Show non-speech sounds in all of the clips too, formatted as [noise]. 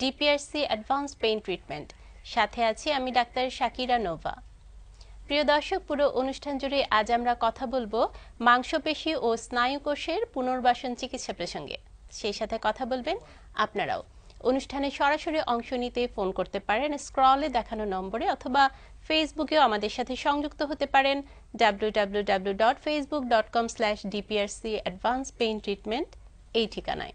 DPRC advance pain treatment সাথে আছি আমি ডাক্তার শাকিরা নোভা প্রিয় দর্শক পুরো অনুষ্ঠান জুড়ে আজ আমরা কথা বলবো মাংসপেশি ও স্নায়ুকোষের পুনর্বাসন চিকিৎসা প্রসঙ্গে সেই সাথে কথা বলবেন আপনারাও অনুষ্ঠানে সরাসরি অংশ নিতে ফোন করতে পারেন স্ক্রলে দেখানো নম্বরে অথবা ফেসবুকেও আমাদের সাথে সংযুক্ত হতে পারেন W dot Facebook dot com slash DPRC advance pain treatment এই ঠিকানায়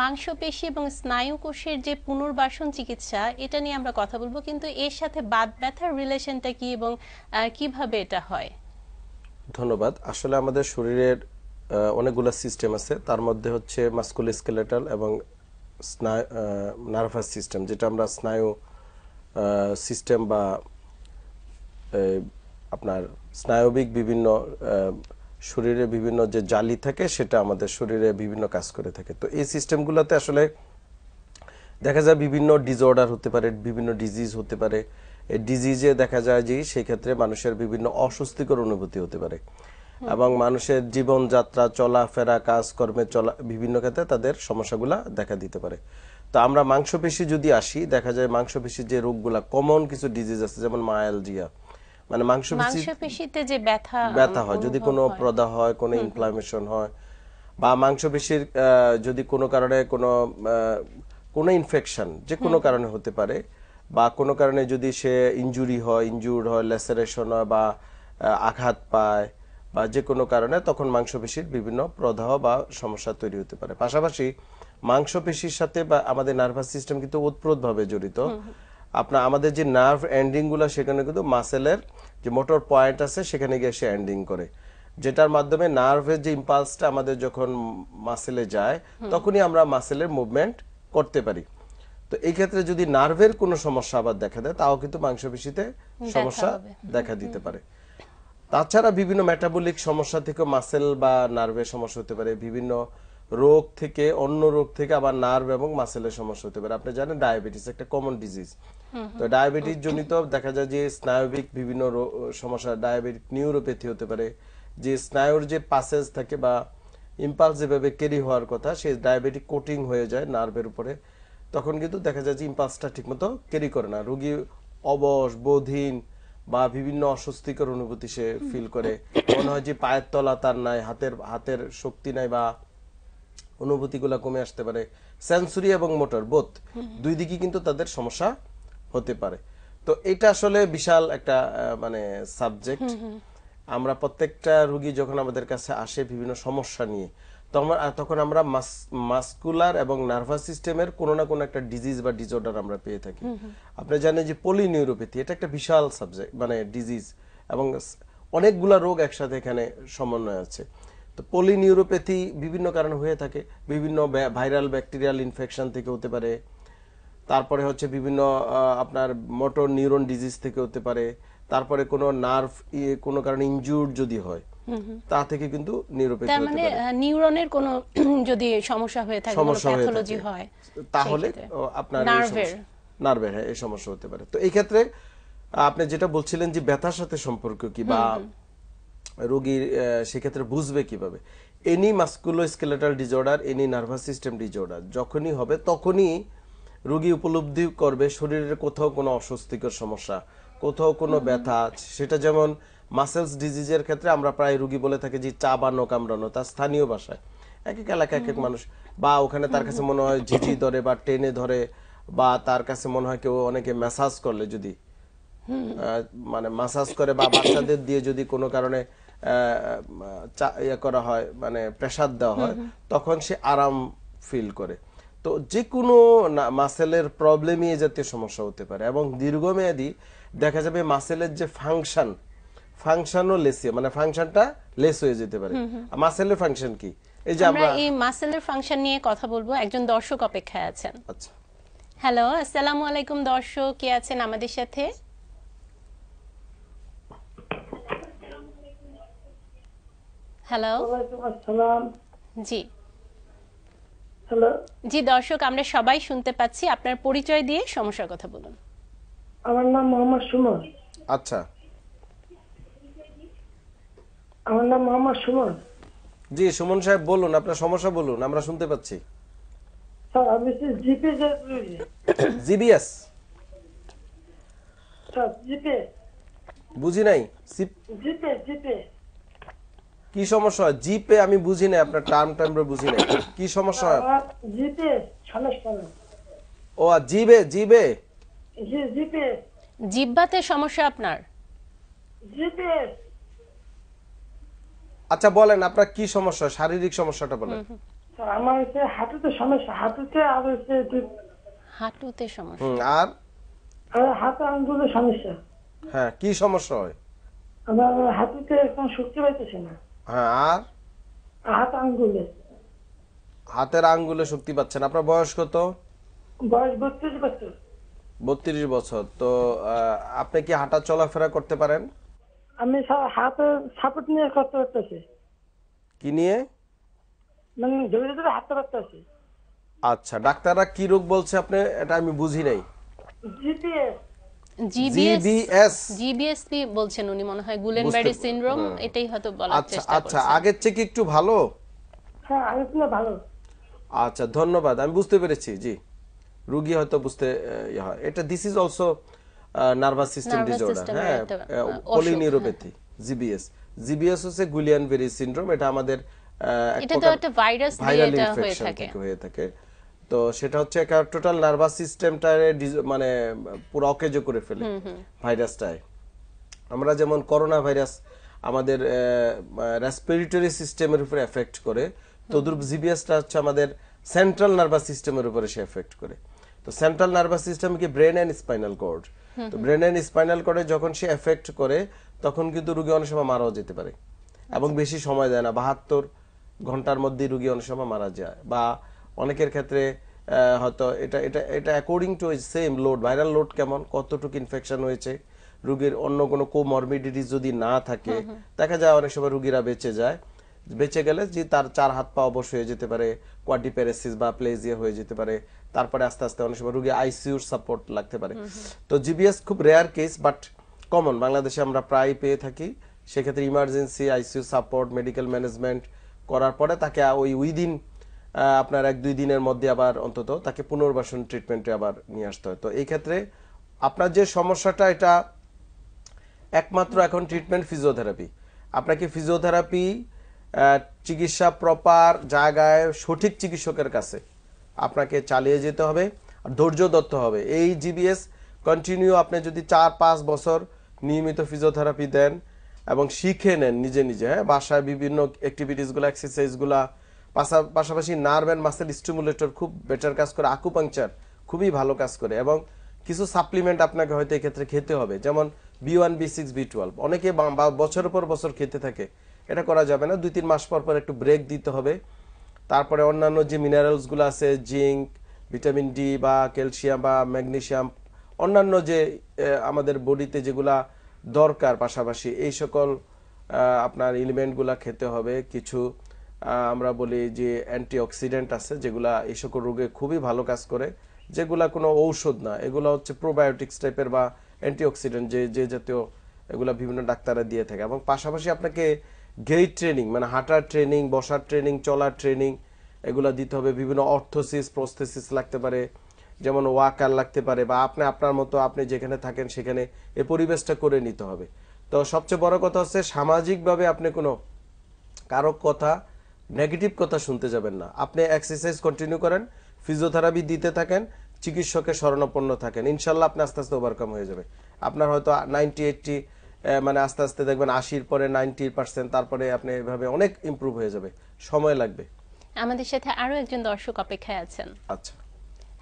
মাংসপেশি এবং স্নায়ুকোষের যে পুনর্বাসন চিকিৎসা এটা নিয়ে আমরা কথা বলবো কিন্তু এর সাথে বাত ব্যথার রিলেশনটা কি এবং কিভাবে এটা হয় ধন্যবাদ আসলে আমাদের শরীরের অনেকগুলো সিস্টেম আছে তার মধ্যে হচ্ছে মাস্কুলস্কেলেটাল এবং স্নায়ু নার্ভাস সিস্টেম যেটা আমরা স্নায়ু সিস্টেম বা আপনার স্নায়বিক বিভিন্ন শরীরে বিভিন্ন যে জালি থাকে সেটা আমাদের শরীরে বিভিন্ন কাজ করে থাকে তো এই সিস্টেমগুলোতে আসলে দেখা যায় বিভিন্ন ডিসঅর্ডার হতে পারে বিভিন্ন ডিজিজ হতে পারে এই ডিজিজে দেখা যায় যে সেই ক্ষেত্রে মানুষের বিভিন্ন অস্বস্তিকর অনুভূতি হতে পারে এবং মানুষের জীবনযাত্রা চলাফেরা কাজকর্মে চলা বিভিন্ন ক্ষেত্রে তাদের সমস্যাগুলা দেখা দিতে পারে তো আমরা মাংসপেশি যদি আসি দেখা যায় মাংসপেশি যে রোগগুলা কমন কিছু ডিজিজ আছে যেমন মায়ালজিয়া মানে মাংসপেশিতে যে ব্যথা ব্যথা হয় যদি কোনো প্রদা হয় কোনো ইনফ্লামেশন হয় বা মাংসপেশির যদি কোনো কারণে কোনো কোনো ইনফেকশন যে কোনো কারণে হতে পারে বা কোনো কারণে যদি সে ইনজুরি হয় ইনজুর হয় লেসারেশন হয় বা আঘাত পায় বা যে কোনো কারণে তখন মাংসপেশির বিভিন্ন প্রদাহ বা সমস্যা তৈরি হতে পারে পাশাপাশি মাংসপেশির সাথে বা আমাদের নার্ভাস সিস্টেম কিন্তু ওতপ্রোতভাবে জড়িত আপনার আমাদের যে নার্ভ এন্ডিংগুলো সেখানে কিন্তু মাসেলের যে মোটর পয়েন্ট আছে সেখানে গিয়ে সে এন্ডিং করে যেটার মাধ্যমে নার্ভের যে ইম্পালসটা আমাদের যখন মাসেলে যায় তখনই আমরা মাসেলের মুভমেন্ট করতে পারি তো এই ক্ষেত্রে যদি নার্ভের কোনো সমস্যা আবার দেখা দেয় তাও কিন্তু মাংসপেশিতে সমস্যা দেখা দিতে পারে তাছাড়া বিভিন্ন মেটাবলিক সমস্যা থেকে মাসেল বা নার্ভের সমস্যা হতে পারে বিভিন্ন রোগ থেকে অন্য রোগ থেকে আবার নার্ভ এবং মাসেলের সমস্যা হতে পারে আপনি জানেন ডায়াবেটিস একটা কমন ডিজিজ তো ডায়াবেটিস জনিত দেখা যায় যে স্নায়বিক বিভিন্ন সমস্যা ডায়াবেটিক নিউরোপ্যাথি হতে পারে যে স্নায়ুর যে পাসেজ থাকে বা ইম্পালস যেভাবে ক্যারি হওয়ার কথা সেই ডায়াবেটিক কোটিং হয়ে যায় নার্ভের উপরে তখন কিন্তু দেখা যায় যে ইম্পালসটা মতো ক্যারি করে না রোগী অবস বোধহীন বা বিভিন্ন অস্বস্তিকর অনুভূতি সে ফিল করে মনে হয় যে পায়ের তলা তার নাই হাতের হাতের শক্তি নাই বা অনুভূতিগুলো কমে আসতে পারে সেন্সুরি এবং মোটর বোধ দুই দিকে কিন্তু তাদের সমস্যা হতে পারে তো এটা আসলে বিশাল একটা মানে সাবজেক্ট আমরা প্রত্যেকটা রুগী যখন আমাদের কাছে আসে বিভিন্ন সমস্যা নিয়ে তখন আমরা মাস্কুলার এবং নার্ভাস সিস্টেমের কোনো না কোনো একটা ডিজিজ বা ডিসঅর্ডার আমরা পেয়ে থাকি আপনি জানেন যে পলিনিউরোপ্যাথি এটা একটা বিশাল সাবজেক্ট মানে ডিজিজ এবং অনেকগুলা রোগ একসাথে এখানে সমন্বয় আছে তো পলিনিউরোপ্যাথি বিভিন্ন কারণে হয়ে থাকে বিভিন্ন ভাইরাল ব্যাকটেরিয়াল ইনফেকশন থেকে হতে পারে তারপরে হচ্ছে বিভিন্ন আপনার মোটর নিউরন ডিজিজ থেকে হতে পারে তারপরে কোন নার্ভ কোনো কারণে ইনজুর্ড যদি হয় তা থেকে কিন্তু নিউরোপ্যাথি মানে নিউরনের কোনো [clears throat] যদি সমস্যা হয়ে থাকে সমস্যা হয় তাহলে আপনার নার্ভের নার্ভের হ্যাঁ এই সমস্যা হতে পারে তো এই ক্ষেত্রে আপনি যেটা বলছিলেন যে ব্যথার সাথে সম্পর্ক কি বা রোগীর সেক্ষেত্রে বুঝবে কিভাবে any musculoskeletal disorder any nervous system disorder যখনই হবে তখনই রোগী উপলব্ধি করবে শরীরের কোথাও কোনো অস্বস্তিকর সমস্যা কোথাও কোনো ব্যথা সেটা যেমন মাসেলস ডিজিজের ক্ষেত্রে আমরা প্রায় রুগী বলে থাকি যে চা বানো কামড়ানো তার স্থানীয় ভাষায় এক এক এলাকা এক এক মানুষ বা ওখানে তার কাছে মনে হয় ঝিঝি ধরে বা টেনে ধরে বা তার কাছে মনে হয় কেউ অনেকে ম্যাসাজ করলে যদি মানে মাসাজ করে বা বাচ্চাদের দিয়ে যদি কোনো কারণে ইয়ে করা হয় মানে প্রেশার দেওয়া হয় তখন সে আরাম ফিল করে তো যে কোনো মাসেলের প্রবলেমই এ জাতীয় সমস্যা হতে পারে এবং দীর্ঘমেয়াদী দেখা যাবে মাসেলের যে ফাংশন ফাংশনও লেসি মানে ফাংশনটা লেস হয়ে যেতে পারে মাসেলের ফাংশন কি এই যে আমরা এই মাসেলের ফাংশন নিয়ে কথা বলবো একজন দর্শক অপেক্ষায় আছেন আচ্ছা হ্যালো আসসালামু আলাইকুম দর্শক কে আছেন আমাদের সাথে হ্যালো জি জি দর্শক আমরা সবাই শুনতে পাচ্ছি আপনার পরিচয় দিয়ে সমস্যার কথা বলুন আমার নাম মোহাম্মদ সুমন আচ্ছা আমার নাম মোহাম্মদ সুমন জি সুমন সাহেব বলুন আপনার সমস্যা বলুন আমরা শুনতে পাচ্ছি স্যার আমি জিপিএস জিপিএস বুঝি নাই জিপিএস জিপিএস কি সমস্যা জিপে আমি বুঝি না আপনার টার্ম টার্ম বুঝি না কি সমস্যা জিপে সমস্যা ও আ জিবে জিবে জিপে জিব্বাতে সমস্যা আপনার জিপে আচ্ছা বলেন আপনার কি সমস্যা শারীরিক সমস্যাটা বলেন আমার হচ্ছে হাঁটুতে সমস্যা হাঁটুতে আর হচ্ছে হাঁটুতে সমস্যা আর হাতে আঙ্গুলে সমস্যা হ্যাঁ কি সমস্যা হয় আমার হাঁটুতে একদম শক্তি পাইতেছে না হ্যাঁ আর হাত আঙ্গুলে হাতের আঙ্গুলে শক্তি পাচ্ছেন আপনার বয়স কত বয়স বত্রিশ বছর বত্রিশ বছর তো আপনি কি হাঁটা চলাফেরা করতে পারেন আমি হাতে সাপোর্ট নিয়ে করতে পারতেছি কি নিয়ে মানে ধরে ধরে হাঁটতে পারতেছি আচ্ছা ডাক্তাররা কি রোগ বলছে আপনি এটা আমি বুঝি নাই জিপিএস জিবিএস হয়তো বুঝতে ইয়ে এটা this is also nervous system disorder হ্যাঁ পলিনিউরোপ্যাথি জিবিএস জিবিএস হচ্ছে গুলিয়ান ভেরি সিনড্রোম এটা আমাদের এটা ভাইরাস হয়ে থাকে তো সেটা হচ্ছে একটা টোটাল নার্ভাস সিস্টেমটারে মানে পুরো অকেজ করে ফেলে ভাইরাসটায় আমরা যেমন করোনা ভাইরাস আমাদের রেসপিরেটরি সিস্টেমের উপরে এফেক্ট করে তদ্রুপ জিবিএসটা হচ্ছে আমাদের সেন্ট্রাল নার্ভাস সিস্টেমের উপরে সে এফেক্ট করে তো সেন্ট্রাল নার্ভাস সিস্টেম কি ব্রেন অ্যান্ড স্পাইনাল কর্ড তো ব্রেন অ্যান্ড স্পাইনাল কর্ডে যখন সে এফেক্ট করে তখন কিন্তু রুগী অনেক সময় মারাও যেতে পারে এবং আচ্ছা। বেশি সময় দেয় না বাহাত্তর ঘন্টার মধ্যে রুগী অনেক সময় মারা যায় বা অনেকের ক্ষেত্রে হয়তো এটা এটা এটা according to same load viral load কেমন কতটুকু ইনফেকশন হয়েছে রুগীর অন্য কোনো কোমরবিডিটিস যদি না থাকে দেখা যায় অনেক সময় রুগীরা বেঁচে যায় বেঁচে গেলে যে তার চার হাত পা অবশ্য হয়ে যেতে পারে কোয়াডিপ্যারেসিস বা প্লেজিয়া হয়ে যেতে পারে তারপরে আস্তে আস্তে অনেক সময় রুগী আইসিউর সাপোর্ট লাগতে পারে তো জিবিএস খুব রেয়ার কেস বাট কমন বাংলাদেশে আমরা প্রায় পেয়ে থাকি সেক্ষেত্রে emergency ICU support medical management করার পরে তাকে ওই উইদিন আপনার এক দুই দিনের মধ্যে আবার অন্তত তাকে পুনর্বাসন ট্রিটমেন্টে আবার নিয়ে আসতে হয় তো এই ক্ষেত্রে আপনার যে সমস্যাটা এটা একমাত্র এখন ট্রিটমেন্ট ফিজিওথেরাপি আপনাকে ফিজিওথেরাপি চিকিৎসা প্রপার জায়গায় সঠিক চিকিৎসকের কাছে আপনাকে চালিয়ে যেতে হবে আর ধৈর্য দত্ত হবে এই জিবিএস কন্টিনিউ আপনি যদি চার পাঁচ বছর নিয়মিত ফিজিওথেরাপি দেন এবং শিখে নেন নিজে নিজে হ্যাঁ বাসায় বিভিন্ন অ্যাক্টিভিটিসগুলো এক্সারসাইজগুলো পাশাপাশি নার্ভ অ্যান্ড মাসেল স্টিমুলেটর খুব বেটার কাজ করে আকুপাংচার খুবই ভালো কাজ করে এবং কিছু সাপ্লিমেন্ট আপনাকে হয়তো এক্ষেত্রে খেতে হবে যেমন B one B six B twelve অনেকে বছরের পর বছর খেতে থাকে এটা করা যাবে না দুই তিন মাস পর পর একটু ব্রেক দিতে হবে তারপরে অন্যান্য যে মিনারেলসগুলো আছে জিঙ্ক ভিটামিন ডি বা ক্যালসিয়াম বা ম্যাগনেশিয়াম অন্যান্য যে আমাদের বডিতে যেগুলা দরকার পাশাপাশি এই সকল আপনার ইলিমেন্টগুলো খেতে হবে কিছু আমরা বলি যে অ্যান্টিঅক্সিডেন্ট আছে যেগুলা এই সকল রোগে খুবই ভালো কাজ করে যেগুলা কোনো ঔষধ না এগুলো হচ্ছে প্রোবায়োটিক্স টাইপের বা অ্যান্টিঅক্সিডেন্ট যে যে জাতীয় এগুলো বিভিন্ন ডাক্তাররা দিয়ে থাকে এবং পাশাপাশি আপনাকে গেইট ট্রেনিং মানে হাঁটার ট্রেনিং বসার ট্রেনিং চলার ট্রেনিং এগুলো দিতে হবে বিভিন্ন অর্থোসিস প্রস্থেসিস লাগতে পারে যেমন ওয়াকার লাগতে পারে বা আপনি আপনার মতো আপনি যেখানে থাকেন সেখানে এ পরিবেশটা করে নিতে হবে তো সবচেয়ে বড় কথা হচ্ছে সামাজিকভাবে আপনি কোনো কারো কথা নেগেটিভ কথা শুনতে যাবেন না আপনি এক্সারসাইজ কন্টিনিউ করেন ফিজিওথেরাপি দিতে থাকেন চিকিৎসকের স্মরণাপন্ন থাকেন ইনশাল্লাহ আপনি আস্তে আস্তে ওভারকাম হয়ে যাবে আপনার হয়তো নাইনটি এইটটি মানে আস্তে আস্তে দেখবেন আশির পরে নাইনটি পার্সেন্ট তারপরে আপনি এভাবে অনেক ইম্প্রুভ হয়ে যাবে সময় লাগবে আমাদের সাথে আরো একজন দর্শক অপেক্ষায় আছেন আচ্ছা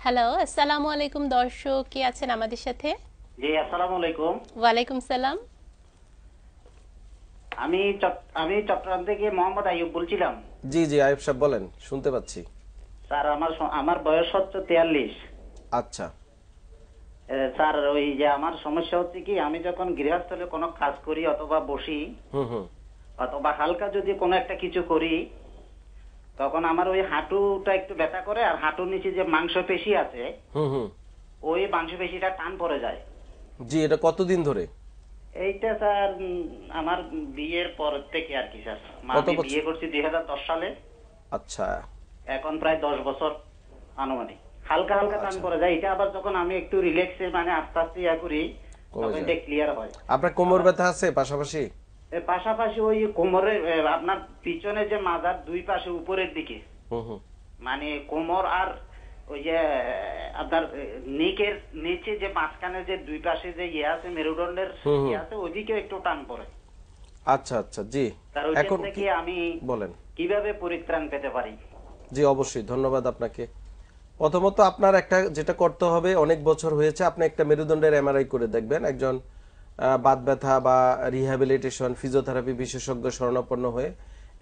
হ্যালো আসসালাম আলাইকুম দর্শক কি আছেন আমাদের সাথে জি আসসালাম আলাইকুম ওয়া আলাইকুম সালাম আমি আমি চট্টগ্রাম থেকে মোহাম্মদ আইয়ুব বলছিলাম জি জি আয়ুব সাহেব বলেন শুনতে পাচ্ছি স্যার আমার আমার বয়স হচ্ছে তেয়াল্লিশ আচ্ছা স্যার ওই যে আমার সমস্যা হচ্ছে কি আমি যখন গৃহস্থলে কোনো কাজ করি অথবা বসি অথবা হালকা যদি কোনো একটা কিছু করি তখন আমার ওই হাঁটুটা একটু ব্যথা করে আর হাঁটুর নিচে যে মাংস পেশি আছে ওই মাংস পেশিটা টান পড়ে যায় জি এটা কতদিন ধরে এইটা স্যার আমার বিয়ের পর থেকে আর কি স্যার মানে বিয়ে করছি দুই সালে আচ্ছা এখন প্রায় দশ বছর আনুমানিক হালকা হালকা টান আচ্ছা। করা যায় এটা আবার যখন আমি একটু রিল্যাক্স মানে আস্তে আস্তে ইয়া করি তখন ক্লিয়ার হয় আপনার কোমর ব্যথা আছে পাশাপাশি পাশাপাশি ওই কোমরের আপনার পিছনে যে মাজার দুই পাশে উপরের দিকে মানে কোমর আর ওই যে আপনার নেকের নেচে যে মাঝখানে যে দুই পাশে যে ইয়ে আছে মেরুদণ্ডের ইয়ে আছে ওদিকে একটু টান পড়ে আচ্ছা আচ্ছা জি এখন থেকে আমি বলেন কিভাবে পরিত্রাণ পেতে পারি জি অবশ্যই ধন্যবাদ আপনাকে প্রথমত আপনার একটা যেটা করতে হবে অনেক বছর হয়েছে আপনি একটা মেরুদণ্ডের এমআরআই করে দেখবেন একজন বাত ব্যথা বা রিহ্যাবিলিটেশন ফিজিওথেরাপি বিশেষজ্ঞ শরণাপন্ন হয়ে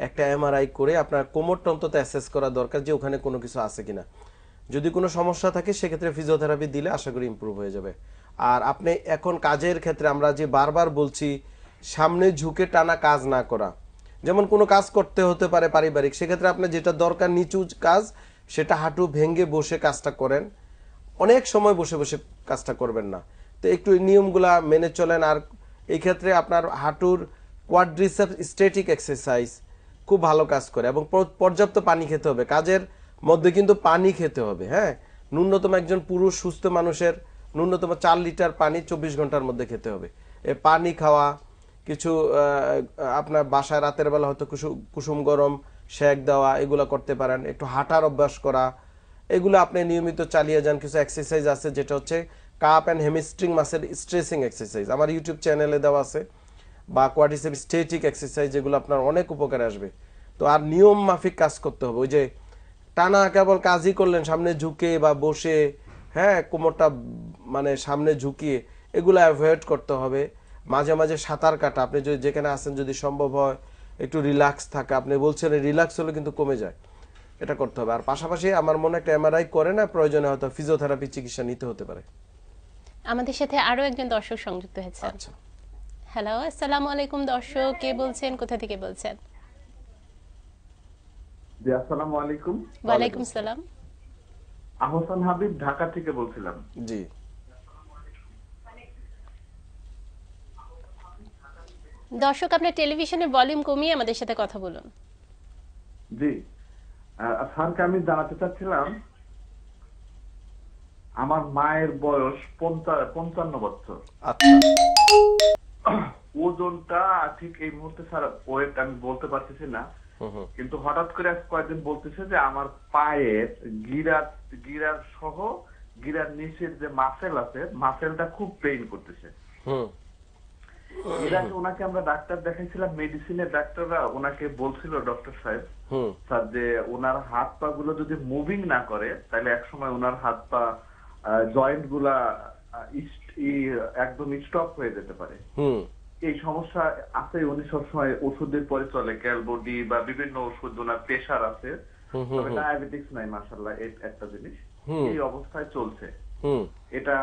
একটা এমআরআই করে আপনার কোমরটা অন্তত অ্যাসেস করা দরকার যে ওখানে কোনো কিছু আছে কিনা যদি কোনো সমস্যা থাকে সেক্ষেত্রে ফিজিওথেরাপি দিলে আশা করি ইম্প্রুভ হয়ে যাবে আর আপনি এখন কাজের ক্ষেত্রে আমরা যে বারবার বলছি সামনে ঝুঁকে টানা কাজ না করা যেমন কোনো কাজ করতে হতে পারে পারিবারিক সেক্ষেত্রে আপনার যেটা দরকার নিচু কাজ সেটা হাঁটু ভেঙ্গে বসে কাজটা করেন অনেক সময় বসে বসে কাজটা করবেন না তো একটু নিয়মগুলা মেনে চলেন আর এই ক্ষেত্রে আপনার হাঁটুর কোয়াড্রিসেপ স্টেটিক এক্সারসাইজ খুব ভালো কাজ করে এবং পর্যাপ্ত পানি খেতে হবে কাজের মধ্যে কিন্তু পানি খেতে হবে হ্যাঁ ন্যূনতম একজন পুরুষ সুস্থ মানুষের ন্যূনতম চার লিটার পানি চব্বিশ ঘন্টার মধ্যে খেতে হবে এ পানি খাওয়া কিছু আপনার বাসায় রাতের বেলা হয়তো কুসুম গরম শেক দেওয়া এগুলো করতে পারেন একটু হাঁটার অভ্যাস করা এগুলো আপনি নিয়মিত চালিয়ে যান কিছু এক্সারসাইজ আছে যেটা হচ্ছে কাপ অ্যান্ড হেমিস্ট্রিং মাসের স্ট্রেসিং এক্সারসাইজ আমার ইউটিউব চ্যানেলে দেওয়া আছে বা কোয়াটিসেপ স্টেটিক এক্সারসাইজ যেগুলো আপনার অনেক উপকারে আসবে তো আর নিয়ম মাফিক কাজ করতে হবে ওই যে টানা কেবল কাজই করলেন সামনে ঝুঁকে বা বসে হ্যাঁ কোমরটা মানে সামনে ঝুঁকিয়ে এগুলো অ্যাভয়েড করতে হবে মাঝে মাঝে সাঁতার কাটা আপনি যদি যেখানে আসেন যদি সম্ভব হয় একটু রিল্যাক্স থাকা আপনি বলছেন রিল্যাক্স হলে কিন্তু কমে যায় এটা করতে হবে আর পাশাপাশি আমার মনে একটা এমআরআই করে না প্রয়োজনে হয়তো ফিজিওথেরাপি চিকিৎসা নিতে হতে পারে আমাদের সাথে আরো একজন দর্শক সংযুক্ত হয়েছে হ্যালো আচ্ছা। আসসালামু আলাইকুম দর্শক কে বলছেন কোথা থেকে বলছেন আসসালামু আলাইকুম ওয়ালাইকুম সালাম আহসান হাবিব ঢাকা থেকে বলছিলাম জি দর্শক আপনার ভলিউম কমিয়ে আমাদের সাথে কথা বলুন জি স্যারকে আমি জানাতে চাচ্ছিলাম আমার মায়ের বয়স পঞ্চান্ন বছর আচ্ছা। ওজনটা ঠিক এই মুহূর্তে স্যার ওয়েট আমি বলতে পারতেছি না কিন্তু হঠাৎ করে কয়েকদিন বলতেছে যে আমার পায়ের গিরার গিরার সহ গিরার নিচের যে মাসেল আছে মাসেলটা খুব পেইন করতেছে এর আগে ওনাকে আমরা ডাক্তার দেখাইছিলাম মেডিসিনের ডাক্তাররা ওনাকে বলছিল ডক্টর সাহেব স্যার যে ওনার হাত পা গুলো যদি মুভিং না করে তাহলে একসময় ওনার হাত পা জয়েন্ট গুলা একদম স্টপ হয়ে যেতে পারে এই সমস্যা আছে উনি সবসময় ওষুধের পরে চলে ক্যালবডি বা বিভিন্ন ওষুধ ওনার প্রেশার আছে তবে ডায়াবেটিস নাই মাসাল্লাহ একটা জিনিস এই অবস্থায় চলছে এটা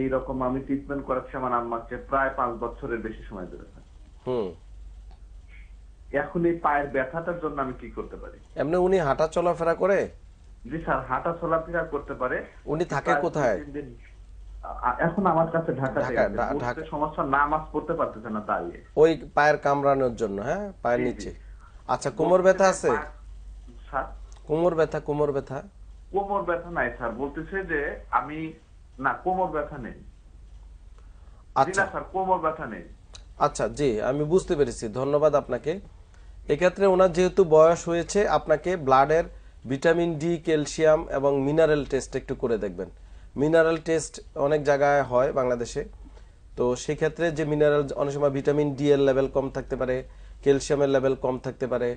এই রকম আমি ট্রিটমেন্ট করাচ্ছি আমার আম্মাকে প্রায় পাঁচ বছরের বেশি সময় ধরে এখন এই পায়ের ব্যথাটার জন্য আমি কি করতে পারি এমনি উনি হাঁটা চলাফেরা করে জি স্যার হাঁটা চলাফেরা করতে পারে উনি থাকে কোথায় এখন আমার কাছে ঢাকাতে আছে সমস্যা না মাস পড়তে পারতেছে না দাঁড়িয়ে ওই পায়ের কামড়ানোর জন্য হ্যাঁ পায়ের নিচে আচ্ছা কোমর ব্যথা আছে স্যার কোমর ব্যথা কোমর ব্যথা কোমর ব্যথা নাই স্যার বলতেছে যে আমি না কোমর ব্যথা নেই আচ্ছা স্যার কোমর ব্যথা নেই আচ্ছা জি আমি বুঝতে পেরেছি ধন্যবাদ আপনাকে এক্ষেত্রে ওনার যেহেতু বয়স হয়েছে আপনাকে ব্লাডের ভিটামিন ডি ক্যালসিয়াম এবং মিনারেল টেস্ট একটু করে দেখবেন মিনারেল টেস্ট অনেক জায়গায় হয় বাংলাদেশে তো সেক্ষেত্রে যে মিনারেল অনেক সময় ভিটামিন ডি এর লেভেল কম থাকতে পারে ক্যালসিয়ামের লেভেল কম থাকতে পারে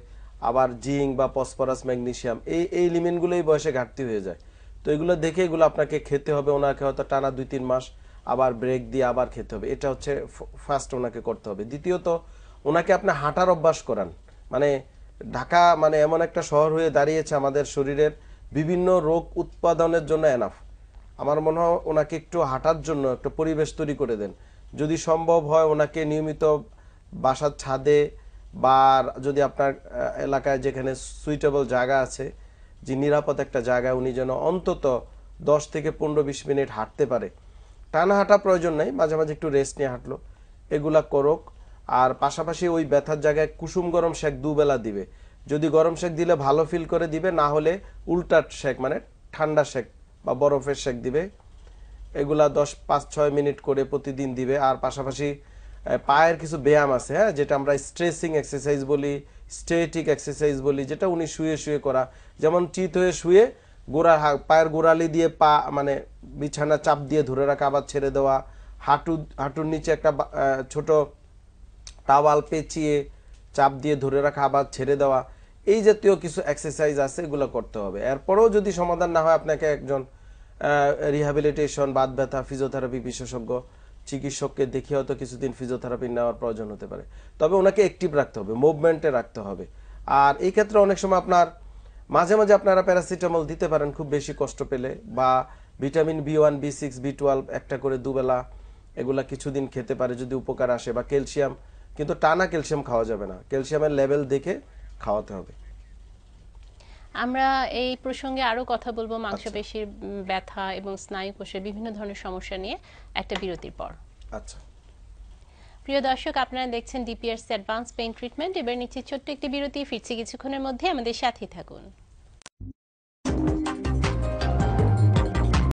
আবার জিঙ্ক বা ফসফরাস ম্যাগনেশিয়াম এই এই এলিমেন্টগুলো বয়সে ঘাটতি হয়ে যায় তো এগুলো দেখে এগুলো আপনাকে খেতে হবে ওনাকে হয়তো টানা দুই তিন মাস আবার ব্রেক দিয়ে আবার খেতে হবে এটা হচ্ছে ফার্স্ট ওনাকে করতে হবে দ্বিতীয়ত ওনাকে আপনি হাঁটার অভ্যাস করান মানে ঢাকা মানে এমন একটা শহর হয়ে দাঁড়িয়েছে আমাদের শরীরের বিভিন্ন রোগ উৎপাদনের জন্য এনাফ আমার মনে হয় ওনাকে একটু হাঁটার জন্য একটা পরিবেশ তৈরি করে দেন যদি সম্ভব হয় ওনাকে নিয়মিত বাসার ছাদে বা যদি আপনার এলাকায় যেখানে সুইটেবল জায়গা আছে যে নিরাপদ একটা জায়গায় উনি যেন অন্তত দশ থেকে পনেরো বিশ মিনিট হাঁটতে পারে টানা হাঁটা প্রয়োজন নাই মাঝে মাঝে একটু রেস্ট নিয়ে হাঁটলো এগুলা করুক আর পাশাপাশি ওই ব্যথার জায়গায় কুসুম গরম শেক দুবেলা দিবে যদি গরম শেক দিলে ভালো ফিল করে দিবে না হলে উল্টা শেক মানে ঠান্ডা শেক বা বরফের শেক দিবে এগুলা দশ পাঁচ ছয় মিনিট করে প্রতিদিন দিবে আর পাশাপাশি পায়ের কিছু ব্যায়াম আছে হ্যাঁ যেটা আমরা স্ট্রেসিং এক্সারসাইজ বলি স্টেটিক এক্সারসাইজ বলি যেটা উনি শুয়ে শুয়ে করা যেমন চিত হয়ে শুয়ে গোড়া পায়ের গোড়ালি দিয়ে পা মানে বিছানা চাপ দিয়ে ধরে রাখা আবার ছেড়ে দেওয়া হাঁটু হাঁটুর নিচে একটা ছোট টাওয়াল পেঁচিয়ে চাপ দিয়ে ধরে রাখা আবার ছেড়ে দেওয়া এই জাতীয় কিছু এক্সারসাইজ আছে এগুলো করতে হবে এরপরেও যদি সমাধান না হয় আপনাকে একজন রিহ্যাবিলিটেশন বাদ ব্যথা ফিজিওথেরাপি বিশেষজ্ঞ চিকিৎসককে দেখে হয়তো কিছুদিন ফিজিওথেরাপি নেওয়ার প্রয়োজন হতে পারে তবে ওনাকে অ্যাক্টিভ রাখতে হবে মুভমেন্টে রাখতে হবে আর এই ক্ষেত্রে অনেক সময় আপনার মাঝে মাঝে আপনারা প্যারাসিটামল দিতে পারেন খুব বেশি কষ্ট পেলে বা vitamin B one B six B twelve একটা করে দুবেলা এগুলা কিছুদিন খেতে পারে যদি উপকার আসে বা ক্যালসিয়াম কিন্তু টানা ক্যালসিয়াম খাওয়া যাবে না ক্যালসিয়ামের লেভেল দেখে খাওয়াতে হবে আমরা এই প্রসঙ্গে আরো কথা বলবো আচ্ছা। মাংসপেশির ব্যথা এবং স্নায়ু কোষের বিভিন্ন ধরনের সমস্যা নিয়ে একটা বিরতির পর আচ্ছা প্রিয় দর্শক আপনারা দেখছেন ডিপিআরসি অ্যাডভান্স পেইন ট্রিটমেন্ট এবার নিচে ছোট্ট একটি বিরতি ফিরছি কিছুক্ষণের মধ্যে আমাদের সাথেই থাকুন